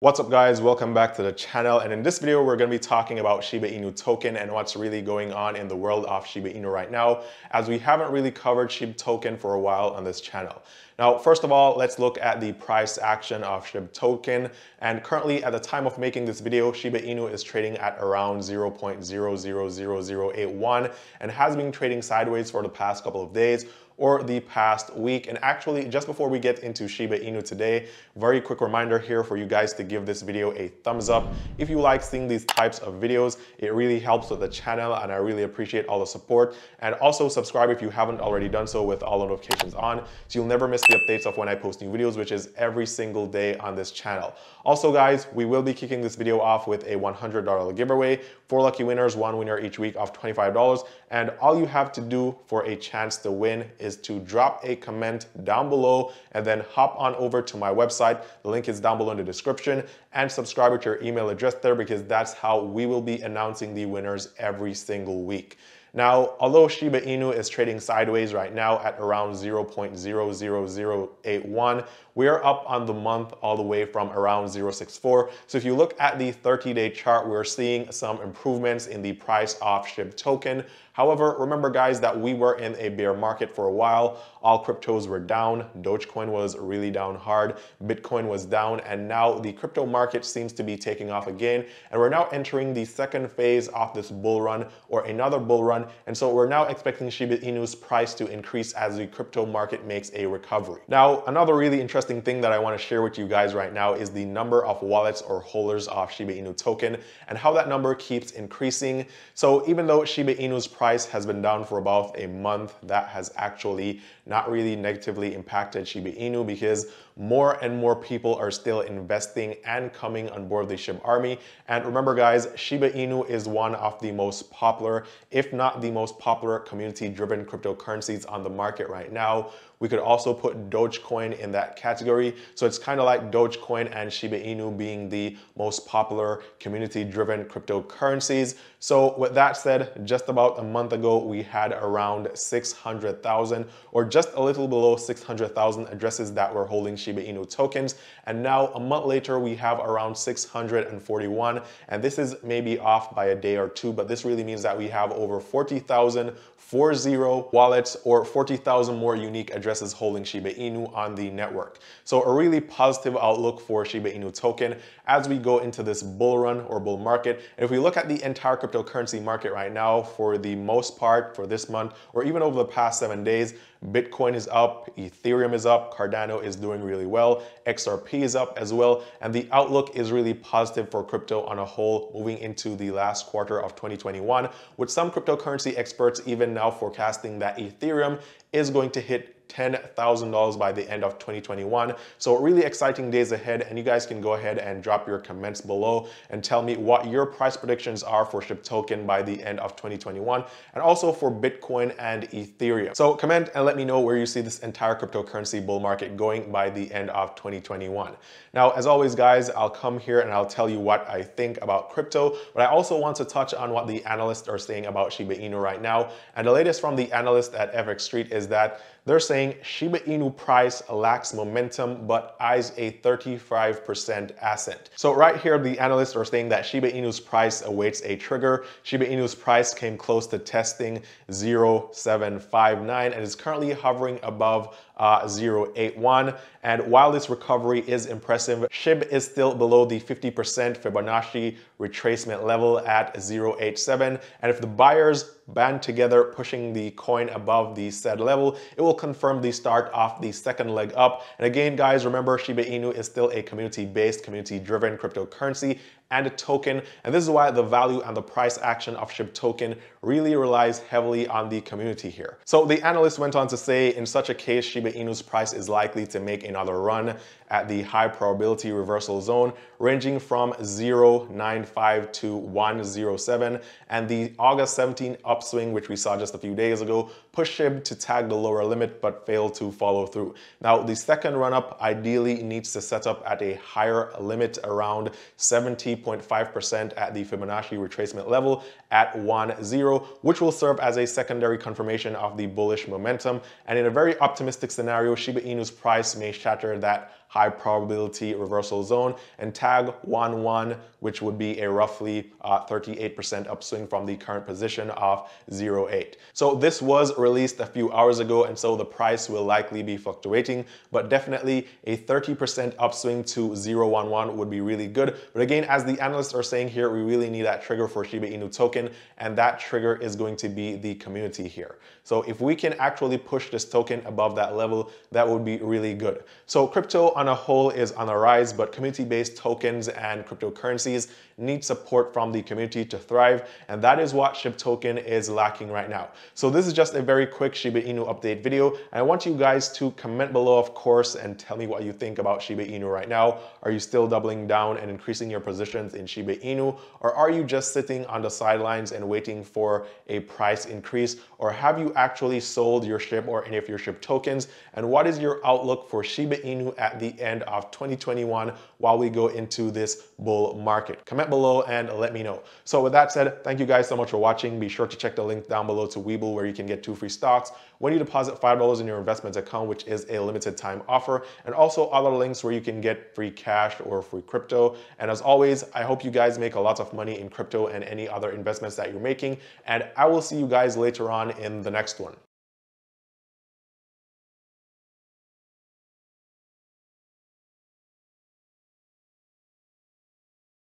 What's up guys, welcome back to the channel and in this video we're going to be talking about Shiba Inu token and what's really going on in the world of Shiba Inu right now as we haven't really covered SHIB token for a while on this channel. Now first of all, let's look at the price action of SHIB token and currently at the time of making this video Shiba Inu is trading at around 0.000081 and has been trading sideways for the past couple of days or the past week. And actually, just before we get into Shiba Inu today, very quick reminder here for you guys to give this video a thumbs up. If you like seeing these types of videos, it really helps with the channel and I really appreciate all the support. And also subscribe if you haven't already done so with all notifications on, so you'll never miss the updates of when I post new videos, which is every single day on this channel. Also guys, we will be kicking this video off with a $100 giveaway Four lucky winners, one winner each week of $25. And all you have to do for a chance to win is to drop a comment down below and then hop on over to my website. The link is down below in the description and subscribe with your email address there because that's how we will be announcing the winners every single week. Now, although Shiba Inu is trading sideways right now at around 0.00081, we are up on the month all the way from around 064. So if you look at the 30-day chart, we're seeing some improvements in the price of SHIB token. However, remember guys that we were in a bear market for a while. All cryptos were down. Dogecoin was really down hard. Bitcoin was down. And now the crypto market seems to be taking off again. And we're now entering the second phase of this bull run or another bull run. And so we're now expecting Shiba Inu's price to increase as the crypto market makes a recovery. Now, another really interesting interesting thing that I wanna share with you guys right now is the number of wallets or holders of Shiba Inu token and how that number keeps increasing. So even though Shiba Inu's price has been down for about a month, that has actually not really negatively impacted Shiba Inu because more and more people are still investing and coming on board the SHIB army. And remember guys, Shiba Inu is one of the most popular, if not the most popular community-driven cryptocurrencies on the market right now. We could also put Dogecoin in that category. So it's kind of like Dogecoin and Shiba Inu being the most popular community-driven cryptocurrencies. So with that said, just about a month ago, we had around 600,000 or just a little below 600,000 addresses that were holding Shiba Shiba Inu tokens. And now a month later, we have around 641. And this is maybe off by a day or two, but this really means that we have over 40,000 40 wallets or 40,000 more unique addresses holding Shiba Inu on the network. So a really positive outlook for Shiba Inu token as we go into this bull run or bull market. And if we look at the entire cryptocurrency market right now, for the most part, for this month, or even over the past seven days, Bitcoin is up, Ethereum is up, Cardano is doing really really well. XRP is up as well. And the outlook is really positive for crypto on a whole moving into the last quarter of 2021, with some cryptocurrency experts even now forecasting that Ethereum is going to hit $10,000 by the end of 2021. So really exciting days ahead and you guys can go ahead and drop your comments below and tell me what your price predictions are for SHIB token by the end of 2021 and also for Bitcoin and Ethereum. So comment and let me know where you see this entire cryptocurrency bull market going by the end of 2021. Now, as always guys, I'll come here and I'll tell you what I think about crypto, but I also want to touch on what the analysts are saying about Shiba Inu right now. And the latest from the analyst at FX Street is that they're saying Shiba Inu price lacks momentum but eyes a 35% ascent. So right here, the analysts are saying that Shiba Inu's price awaits a trigger. Shiba Inu's price came close to testing 0759 and is currently hovering above uh, 081. And while this recovery is impressive, SHIB is still below the 50% Fibonacci retracement level at 087. And if the buyers band together pushing the coin above the said level, it will confirm the start of the second leg up. And again, guys, remember Shiba Inu is still a community-based, community-driven cryptocurrency and a token. And this is why the value and the price action of SHIB token really relies heavily on the community here. So the analyst went on to say, in such a case, Shiba Inu's price is likely to make another run at the high probability reversal zone, ranging from 0.95 to 107. And the August 17 upswing, which we saw just a few days ago, pushed SHIB to tag the lower limit, but failed to follow through. Now, the second run-up ideally needs to set up at a higher limit around 70 05 percent at the Fibonacci retracement level at 1.0, which will serve as a secondary confirmation of the bullish momentum. And in a very optimistic scenario, Shiba Inu's price may shatter that high probability reversal zone, and tag 1 1, which would be a roughly 38% uh, upswing from the current position of 08. So this was released a few hours ago, and so the price will likely be fluctuating, but definitely a 30% upswing to 011 would be really good. But again, as the analysts are saying here, we really need that trigger for Shiba Inu token, and that trigger is going to be the community here. So if we can actually push this token above that level, that would be really good. So crypto on a whole is on the rise, but community-based tokens and cryptocurrencies need support from the community to thrive, and that is what SHIB token is lacking right now. So this is just a very quick Shiba Inu update video, and I want you guys to comment below, of course, and tell me what you think about Shiba Inu right now. Are you still doubling down and increasing your positions in Shiba Inu, or are you just sitting on the sidelines and waiting for a price increase, or have you actually sold your SHIB or any of your SHIB tokens, and what is your outlook for Shiba Inu at the the end of 2021 while we go into this bull market. Comment below and let me know. So with that said, thank you guys so much for watching. Be sure to check the link down below to Webull where you can get two free stocks when you deposit $5 in your investments account, which is a limited time offer, and also other links where you can get free cash or free crypto. And as always, I hope you guys make a lot of money in crypto and any other investments that you're making. And I will see you guys later on in the next one.